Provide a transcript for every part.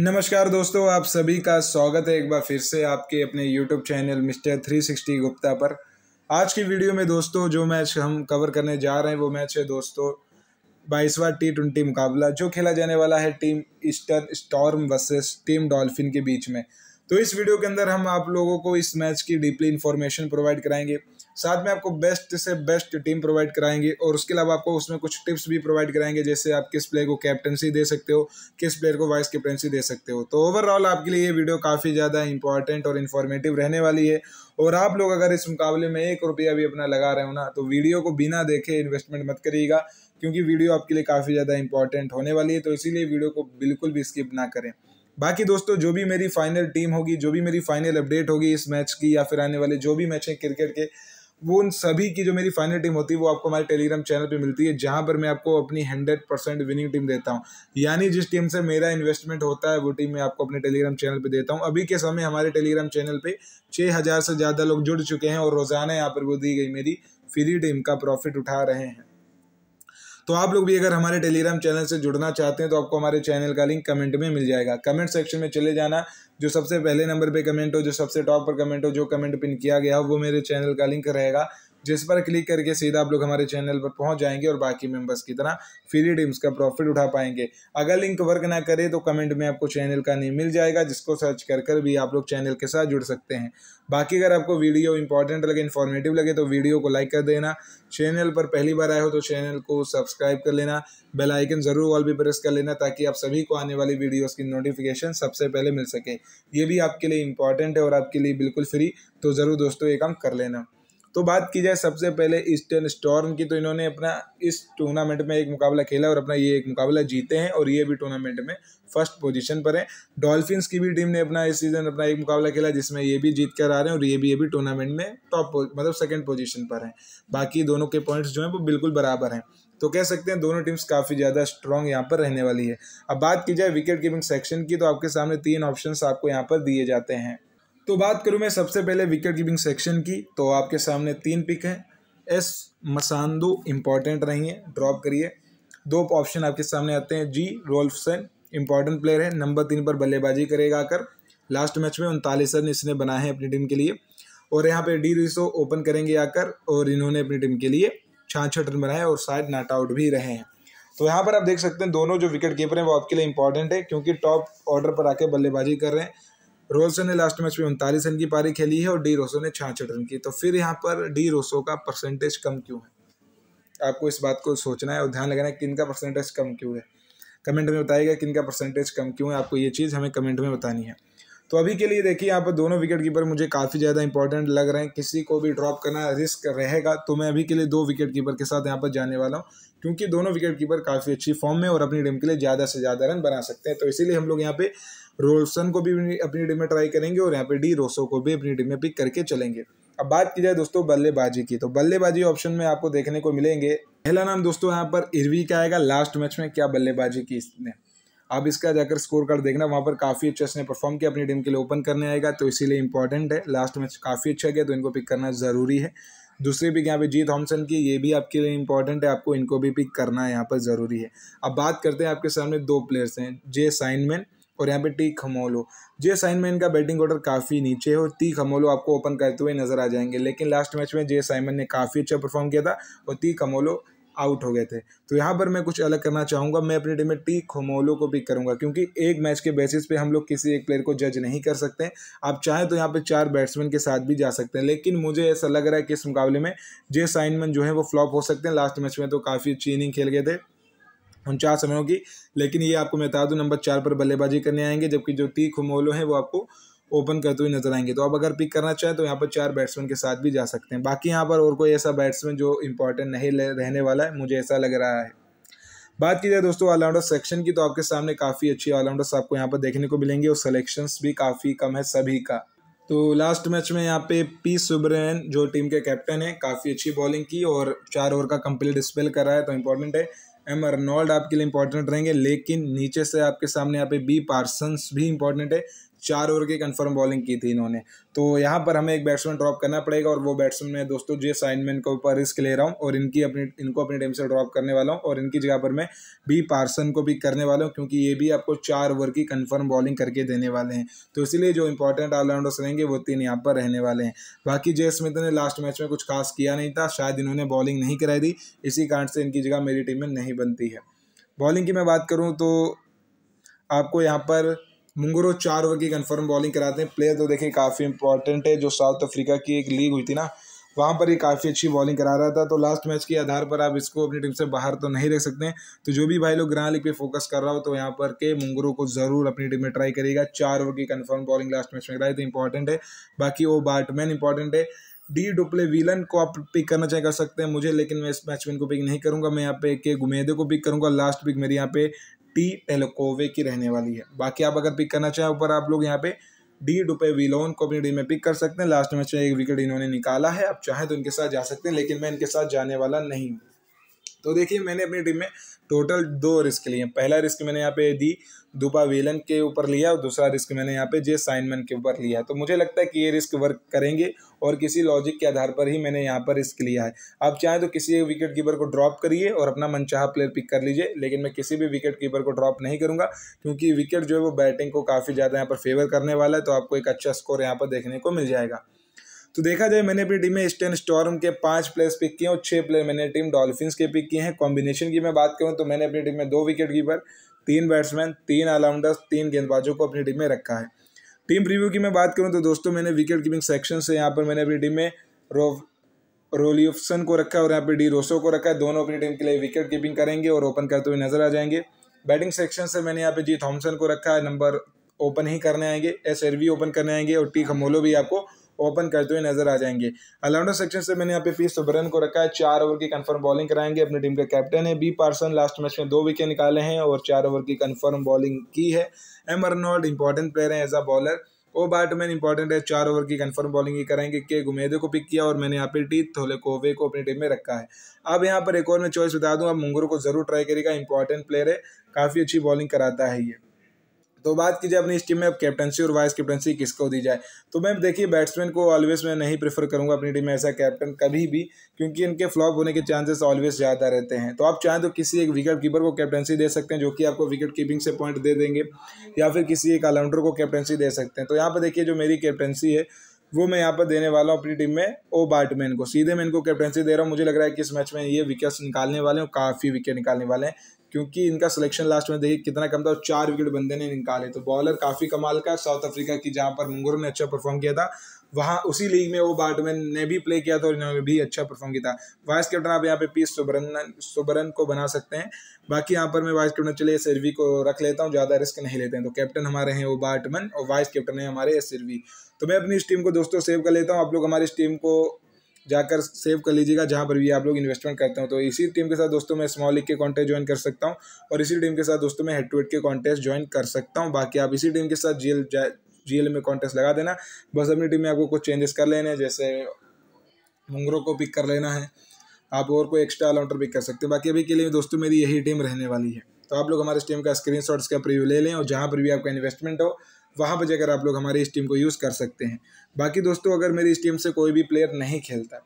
नमस्कार दोस्तों आप सभी का स्वागत है एक बार फिर से आपके अपने YouTube चैनल मिस्टर 360 गुप्ता पर आज की वीडियो में दोस्तों जो मैच हम कवर करने जा रहे हैं वो मैच है दोस्तों बाईसवा टी ट्वेंटी मुकाबला जो खेला जाने वाला है team Easter Storm versus team Dolphin के बीच में तो इस वीडियो के अंदर हम आप लोगों को इस मैच की डीपली इन्फॉर्मेशन प्रोवाइड कराएंगे साथ में आपको बेस्ट से बेस्ट टीम प्रोवाइड कराएंगे और उसके अलावा आपको उसमें कुछ टिप्स भी प्रोवाइड कराएंगे जैसे आप किस प्लेयर को कैप्टनसी दे सकते हो किस प्लेयर को वाइस कैप्टनसी दे सकते हो तो ओवरऑल आपके लिए ये वीडियो काफ़ी ज़्यादा इंपॉर्टेंट और इन्फॉर्मेटिव रहने वाली है और आप लोग अगर इस मुकाबले में एक रुपया भी अपना लगा रहे हो ना तो वीडियो को बिना देखे इन्वेस्टमेंट मत करिएगा क्योंकि वीडियो आपके लिए काफ़ी ज़्यादा इंपॉर्टेंट होने वाली है तो इसीलिए वीडियो को बिल्कुल भी स्किप ना करें बाकी दोस्तों जो भी मेरी फाइनल टीम होगी जो भी मेरी फाइनल अपडेट होगी इस मैच की या फिर आने वाले जो भी मैच हैं क्रिकेट के वो उन सभी की जो मेरी फाइनल टीम होती है वो आपको हमारे टेलीग्राम चैनल पे मिलती है जहाँ पर मैं आपको अपनी हंड्रेड परसेंट विनिंग टीम देता हूँ यानी जिस टीम से मेरा इन्वेस्टमेंट होता है वो टीम मैं आपको अपने टेलीग्राम चैनल पे देता हूँ अभी के समय हमारे टेलीग्राम चैनल पे छः हज़ार से ज़्यादा लोग जुड़ चुके हैं और रोज़ाना यहाँ पर वो दी गई मेरी फ्री टीम का प्रॉफिट उठा रहे हैं तो आप लोग भी अगर हमारे टेलीग्राम चैनल से जुड़ना चाहते हैं तो आपको हमारे चैनल का लिंक कमेंट में मिल जाएगा कमेंट सेक्शन में चले जाना जो सबसे पहले नंबर पे कमेंट हो जो सबसे टॉप पर कमेंट हो जो कमेंट पिन किया गया हो वो मेरे चैनल का लिंक रहेगा जिस पर क्लिक करके सीधा आप लोग हमारे चैनल पर पहुंच जाएंगे और बाकी मेंबर्स की तरह फ्री डीम्स का प्रॉफिट उठा पाएंगे अगर लिंक वर्क ना करे तो कमेंट में आपको चैनल का नहीं मिल जाएगा जिसको सर्च कर कर भी आप लोग चैनल के साथ जुड़ सकते हैं बाकी अगर आपको वीडियो इंपॉर्टेंट लगे इन्फॉर्मेटिव लगे तो वीडियो को लाइक कर देना चैनल पर पहली बार आए हो तो चैनल को सब्सक्राइब कर लेना बेल आइकन ज़रूर ऑल भी प्रेस कर लेना ताकि आप सभी को आने वाली वीडियोस की नोटिफिकेशन सबसे पहले मिल सके ये भी आपके लिए इंपॉर्टेंट है और आपके लिए बिल्कुल फ्री तो ज़रूर दोस्तों ये काम कर लेना तो बात की जाए सबसे पहले ईस्टर्न स्टॉर्म की तो इन्होंने अपना इस टूर्नामेंट में एक मुकाबला खेला और अपना ये एक मुकाबला जीते हैं और ये भी टूर्नामेंट में फर्स्ट पोजीशन पर है डॉल्फिन्स की भी टीम ने अपना इस सीज़न अपना एक मुकाबला खेला जिसमें ये भी जीत कर आ रहे हैं और ये भी ये भी टूर्नामेंट में टॉप मतलब सेकेंड पोजिशन पर हैं बाकी दोनों के पॉइंट्स जो हैं वो बिल्कुल बराबर हैं तो कह सकते हैं दोनों टीम्स काफ़ी ज़्यादा स्ट्रॉन्ग यहाँ पर रहने वाली है अब बात की जाए विकेट कीपिंग सेक्शन की तो आपके सामने तीन ऑप्शन आपको यहाँ पर दिए जाते हैं तो बात करूँ मैं सबसे पहले विकेट कीपिंग सेक्शन की तो आपके सामने तीन पिक हैं एस मसानदू इम्पॉर्टेंट रही है ड्रॉप करिए दो ऑप्शन आपके सामने आते हैं जी रोल्फसन इम्पॉर्टेंट प्लेयर है नंबर तीन पर बल्लेबाजी करेगा आकर लास्ट मैच में उनतालीस रन इसने बनाए हैं अपनी टीम के लिए और यहाँ पे डी रिसो ओपन करेंगे आकर और इन्होंने अपनी टीम के लिए छाछठ रन बनाए और शायद नॉट आउट भी रहे हैं तो यहाँ पर आप देख सकते हैं दोनों जो विकेट कीपर हैं वो आपके लिए इंपॉर्टेंट है क्योंकि टॉप ऑर्डर पर आके बल्लेबाजी कर रहे हैं रोसो ने लास्ट मैच में उनतालीस रन की पारी खेली है और डी रोसो ने छियासठ रन की तो फिर यहाँ पर डी रोसो का परसेंटेज कम क्यों है आपको इस बात को सोचना है और ध्यान लगाना है किन का परसेंटेज कम क्यों है कमेंट में बताइएगा किन का परसेंटेज कम क्यों है आपको ये चीज़ हमें कमेंट में बतानी है तो अभी के लिए देखिए यहाँ पर दोनों विकेट कीपर मुझे काफ़ी ज़्यादा इंपॉर्टेंट लग रहे हैं किसी को भी ड्रॉप करना रिस्क रहेगा तो मैं अभी के लिए दो विकेट कीपर के साथ यहाँ पर जाने वाला हूँ क्योंकि दोनों विकेट कीपर काफ़ी अच्छी फॉर्म में और अपनी टीम के लिए ज़्यादा से ज़्यादा रन बना सकते हैं तो इसीलिए हम लोग यहाँ पर रोल्सन को भी अपनी टीम में ट्राई करेंगे और यहाँ पे डी रोसो को भी अपनी टीम में पिक करके चलेंगे अब बात की जाए दोस्तों बल्लेबाजी की तो बल्लेबाजी ऑप्शन में आपको देखने को मिलेंगे पहला नाम दोस्तों यहाँ पर इरवी का आएगा लास्ट मैच में क्या बल्लेबाजी की इसने आप इसका जाकर स्कोर कार्ड देखना वहाँ पर काफ़ी अच्छा इसने परफॉर्म किया अपनी टीम के लिए ओपन करने आएगा तो इसीलिए इंपॉर्टेंट है लास्ट मैच काफ़ी अच्छा गया तो इनको पिक करना ज़रूरी है दूसरी पिक यहाँ पे जी थॉमसन की ये भी आपके लिए इंपॉर्टेंट है आपको इनको भी पिक करना यहाँ पर ज़रूरी है अब बात करते हैं आपके सामने दो प्लेयर्स हैं जे साइनमैन और यहाँ पे टी खमोलो जे साइन में इनका बैटिंग ऑर्डर काफ़ी नीचे हो टी खमोलो आपको ओपन करते हुए नजर आ जाएंगे लेकिन लास्ट मैच में जे साइमन ने काफ़ी अच्छा परफॉर्म किया था और टी खमोलो आउट हो गए थे तो यहाँ पर मैं कुछ अलग करना चाहूँगा मैं अपनी टीम में टी खमोलो को पिक करूँगा क्योंकि एक मैच के बेसिस पे हम लोग किसी एक प्लेयर को जज नहीं कर सकते आप चाहें तो यहाँ पे चार बैट्समैन के साथ भी जा सकते हैं लेकिन मुझे ऐसा लग रहा है कि इस मुकाबले में जे साइनमैन जो है वो फ्लॉप हो सकते हैं लास्ट मैच में तो काफ़ी अच्छी इनिंग खेल गए थे उनचास रनों की लेकिन ये आपको मैं बता दूँ नंबर चार पर बल्लेबाजी करने आएंगे जबकि जो टी खुमोलो हैं वो आपको ओपन करते हुए नजर आएंगे तो आप अगर पिक करना चाहें तो यहाँ पर चार बैट्समैन के साथ भी जा सकते हैं बाकी यहाँ पर और कोई ऐसा बैट्समैन जो इंपॉर्टेंट नहीं रहने वाला है मुझे ऐसा लग रहा है बात की जाए दोस्तों ऑलराउंडर सेक्शन की तो आपके सामने काफ़ी अच्छी ऑलराउंडर्स आपको यहाँ पर देखने को मिलेंगे और सलेक्शंस भी काफ़ी कम है सभी का तो लास्ट मैच में यहाँ पे पी सुब्रैन जो टीम के कैप्टन है काफ़ी अच्छी बॉलिंग की और चार ओवर का कंप्लीट स्पेल कर रहा है तो इम्पोर्टेंट है एम अर्नोल्ड आपके लिए इंपॉर्टेंट रहेंगे लेकिन नीचे से आपके सामने यहाँ पे बी पार्सन्स भी इंपॉर्टेंट है चार ओवर की कन्फर्म बॉलिंग की थी इन्होंने तो यहाँ पर हमें एक बैट्समैन ड्रॉप करना पड़ेगा और वो बैट्समैन मैं दोस्तों जे साइनमैन के ऊपर रिस्क ले रहा हूँ और इनकी अपनी इनको अपनी टीम से ड्रॉप करने वाला हूँ और इनकी जगह पर मैं बी पार्सन को भी करने वाला हूँ क्योंकि ये भी आपको चार ओवर की कन्फर्म बॉलिंग करके देने वाले हैं तो इसीलिए जो इंपॉर्टेंट ऑलराउंडर्स रहेंगे वो तीन यहाँ पर रहने वाले हैं बाकी जे स्मिथ ने लास्ट मैच में कुछ खास किया नहीं था शायद इन्होंने बॉलिंग नहीं कराई थी इसी कारण से इनकी जगह मेरी टीम में नहीं बनती है बॉलिंग की मैं बात करूँ तो आपको यहाँ पर मुंगरो चार ओवर की कन्फर्म बॉलिंग कराते हैं प्लेयर तो देखिए काफ़ी इंपॉर्टेंट है जो साउथ अफ्रीका की एक लीग हुई थी ना वहाँ पर ये काफ़ी अच्छी बॉलिंग करा रहा था तो लास्ट मैच के आधार पर आप इसको अपनी टीम से बाहर तो नहीं रख सकते तो जो भी भाई लोग ग्रां लीग पर फोकस कर रहा हो तो यहाँ पर के मुंगरों को ज़रूर अपनी टीम में ट्राई करेगा चार ओवर की कन्फर्म बॉलिंग लास्ट मैच में कराई तो इंपॉर्टेंट है बाकी वो बैटमैन इंपॉर्टेंट है डी डुप्ले विलन को आप पिक करना चाहे कर सकते हैं मुझे लेकिन मैं इस मैच में इनको पिक नहीं करूंगा मैं यहाँ पे के गुमेदे को पिक करूंगा लास्ट पिक मेरी यहाँ पे टी टेलकोवे की रहने वाली है बाकी आप अगर पिक करना चाहें ऊपर आप लोग यहाँ पे डी डुपे विलोन को अपनी टीम में पिक कर सकते हैं लास्ट मैच में एक विकेट इन्होंने निकाला है आप चाहें तो इनके साथ जा सकते हैं लेकिन मैं इनके साथ जाने वाला नहीं हूँ तो देखिए मैंने अपनी टीम में टोटल दो रिस्क लिए पहला रिस्क मैंने यहाँ पे दी दुबा वेलन के ऊपर लिया और दूसरा रिस्क मैंने यहाँ पे जे साइनमैन के ऊपर लिया है तो मुझे लगता है कि ये रिस्क वर्क करेंगे और किसी लॉजिक के आधार पर ही मैंने यहाँ पर रिस्क लिया है आप चाहें तो किसी विकेट कीपर को ड्रॉप करिए और अपना मनचाहा प्लेयर पिक कर लीजिए लेकिन मैं किसी भी विकेट कीपर को ड्रॉप नहीं करूँगा क्योंकि विकेट जो है वो बैटिंग को काफ़ी ज़्यादा यहाँ पर फेवर करने वाला है तो आपको एक अच्छा स्कोर यहाँ पर देखने को मिल जाएगा तो देखा जाए मैंने अपनी टीम में स्टेन स्टॉर्म के पांच प्लेयर्स पिक किए और छह प्लेयर मैंने टीम डॉल्फिन्स के पिक किए हैं कॉम्बिनेशन की मैं बात करूं तो मैंने अपनी टीम में दो विकेट कीपर तीन बैट्समैन तीन ऑलराउंडर्स तीन गेंदबाजों को अपनी टीम में रखा है टीम प्रीव्यू की मैं बात करूँ तो दोस्तों मैंने विकेट कीपिंग सेक्शन से यहाँ पर मैंने अपनी टीम में रो रोलियोसन को रखा है और यहाँ पर डी रोसो को रखा है दोनों अपनी टीम के लिए विकेट कीपिंग करेंगे और ओपन करते हुए नजर आ जाएंगे बैटिंग सेक्शन से मैंने यहाँ पे जी थॉमसन को रखा है नंबर ओपन ही करने आएंगे एस एरवी ओपन करने आएंगे और टी खमोलो भी आपको ओपन करते हुए नजर आ जाएंगे अलाउंडर सेक्शन से मैंने यहाँ पे पी सुबरन को रखा है चार ओवर की कन्फर्म बॉलिंग कराएंगे अपनी टीम के कैप्टन है बी पार्सन लास्ट मैच में दो विकेट निकाले हैं और चार ओवर की कन्फर्म बॉलिंग की है एम अर्नॉल्ड इंपॉर्टेंट प्लेयर है एज अ बॉलर ओ बैटमैन इंपॉर्टेंट है चार ओवर की कन्फर्म बॉलिंग ही कराएंगे के गुमेदे को पिक किया और मैंने यहाँ पे टी थोले कोवे को अपनी टीम में रखा है अब यहाँ पर एक और मैं चॉइस बता दूँ आप मुंगरू को जरूर ट्राई करेगा इंपॉर्टेंट प्लेयर है काफ़ी अच्छी बॉलिंग कराता है ये तो बात की जाए अपनी इस टीम में अब कैप्टनसी और वाइस कैप्टनसी किसको दी जाए तो मैं देखिए बैट्समैन को ऑलवेज मैं नहीं प्रेफर करूँगा अपनी टीम में ऐसा कैप्टन कभी भी क्योंकि इनके फ्लॉप होने के चांसेस ऑलवेज ज़्यादा रहते हैं तो आप चाहें तो किसी एक विकेट कीपर को कैप्टनसी दे सकते हैं जो कि आपको विकेट कीपिंग से पॉइंट दे देंगे या फिर किसी एक ऑलराउंडर को कैप्टनसी दे सकते हैं तो यहाँ पर देखिए जो मेरी कैप्टनसी है वो मैं यहाँ पर देने वाला हूँ अपनी टीम में ओ बैटमैन को सीधे मैं इनको कैप्टनसी दे रहा हूँ मुझे लग रहा है कि इस मैच में ये विकेट्स निकालने वाले हैं काफ़ी विकेट निकालने वाले हैं क्योंकि इनका सिलेक्शन लास्ट में देखिए कितना कम था और चार विकेट बंदे ने निकाले तो बॉलर काफ़ी कमाल का साउथ अफ्रीका की जहाँ पर मुंगुर ने अच्छा परफॉर्म किया था वहाँ उसी लीग में वो बैटमैन ने भी प्ले किया था और इन्होंने भी अच्छा परफॉर्म किया था वाइस कैप्टन आप यहाँ पे पी सुबरन सुबरन को बना सकते हैं बाकी यहाँ पर मैं वाइस कैप्टन चले एस को रख लेता हूँ ज़्यादा रिस्क नहीं लेते हैं तो कैप्टन हमारे हैं वो बैटमैन और वाइस कैप्टन है हमारे एस तो मैं अपनी इस टीम को दोस्तों सेव कर लेता हूँ आप लोग हमारी इस टीम को जाकर सेव कर लीजिएगा जहाँ पर भी आप लोग इन्वेस्टमेंट करते हो तो इसी टीम के साथ दोस्तों मैं स्मॉल लीग के कॉन्टेस्ट ज्वाइन कर सकता हूँ और इसी टीम के साथ दोस्तों मैं हेड टू हेड के कॉन्टेस्ट ज्वाइन कर सकता हूँ बाकी आप इसी टीम के साथ जी जीएल में कॉन्टेस्ट लगा देना बस अपनी टीम में आपको कुछ चेंजेस कर लेने हैं जैसे मुंगरों को पिक कर लेना है आप और कोई एक्स्ट्रा अलाउंटर पिक कर सकते हैं बाकी अभी के लिए दोस्तों मेरी यही टीम रहने वाली है तो आप लोग हमारे इस टीम का स्क्रीन का प्रीव्यू ले लें और जहाँ पर भी आपका इन्वेस्टमेंट हो वहाँ पर जाकर आप लोग हमारी इस टीम को यूज़ कर सकते हैं बाकी दोस्तों अगर मेरी इस टीम से कोई भी प्लेयर नहीं खेलता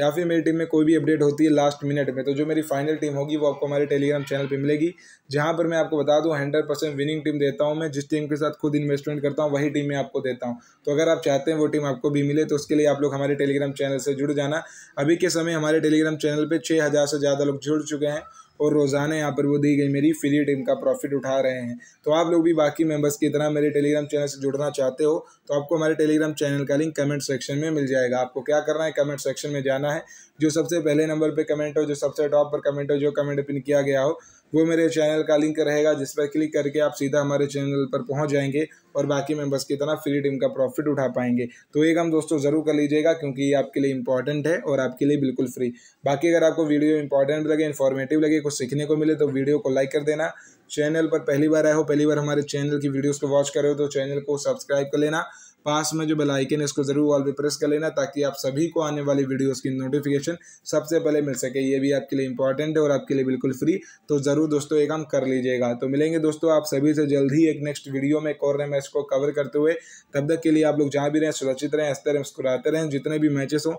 या फिर मेरी टीम में कोई भी अपडेट होती है लास्ट मिनट में तो जो मेरी फाइनल टीम होगी वो आपको हमारे टेलीग्राम चैनल पे मिलेगी जहाँ पर मैं आपको बता दूँ हंड्रेड परसेंट विनिंग टीम देता हूँ मैं जिस टीम के साथ खुद इन्वेस्टमेंट करता हूँ वही टीम मैं आपको देता हूँ तो अगर आप चाहते हैं वो टीम आपको भी मिले तो उसके लिए आप लोग हमारे टेलीग्राम चैनल से जुड़ जाना अभी के समय हमारे टेलीग्राम चैनल पर छः से ज़्यादा लोग जुड़ चुके हैं और रोज़ाना यहाँ पर वो दी गई मेरी फ्री टीम का प्रॉफिट उठा रहे हैं तो आप लोग भी बाकी मेंबर्स की तरह मेरे टेलीग्राम चैनल से जुड़ना चाहते हो तो आपको हमारे टेलीग्राम चैनल का लिंक कमेंट सेक्शन में मिल जाएगा आपको क्या करना है कमेंट सेक्शन में जाना है जो सबसे पहले नंबर पे कमेंट हो जो सबसे टॉप पर कमेंट हो जो कमेंट पिन किया गया हो वो मेरे चैनल का लिंक रहेगा जिस पर क्लिक करके आप सीधा हमारे चैनल पर पहुंच जाएंगे और बाकी मेंबर्स की तरह फ्री टीम का प्रॉफिट उठा पाएंगे तो ये काम दोस्तों ज़रूर कर लीजिएगा क्योंकि ये आपके लिए इंपॉर्टेंट है और आपके लिए बिल्कुल फ्री बाकी अगर आपको वीडियो इंपॉर्टेंट लगे इन्फॉर्मेटिव लगे कुछ सीखने को मिले तो वीडियो को लाइक कर देना चैनल पर पहली बार आए हो पहली बार हमारे चैनल की वीडियोज़ को वॉच करो तो चैनल को सब्सक्राइब कर लेना पास में जो बेल आइकन है इसको ज़रूर ऑल पे प्रेस कर लेना ताकि आप सभी को आने वाली वीडियोस की नोटिफिकेशन सबसे पहले मिल सके ये भी आपके लिए इंपॉर्टेंट है और आपके लिए बिल्कुल फ्री तो ज़रूर दोस्तों ये काम कर लीजिएगा तो मिलेंगे दोस्तों आप सभी से जल्द ही एक नेक्स्ट वीडियो में एक और मैच को कवर करते हुए तब तक के लिए आप लोग जहाँ भी रहें सुरक्षित रहें हंसते रहें मुस्कुराते रहें जितने भी मैचेस हों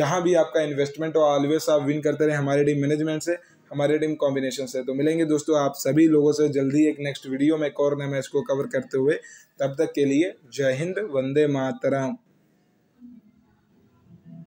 जहाँ भी आपका इन्वेस्टमेंट हो ऑलवेज आप विन करते रहें हमारे टीम मैनेजमेंट से हमारे टीम कॉम्बिनेशन से तो मिलेंगे दोस्तों आप सभी लोगों से जल्दी एक नेक्स्ट वीडियो में एक और नए मैच को कवर करते हुए तब तक के लिए जय हिंद वंदे मातरम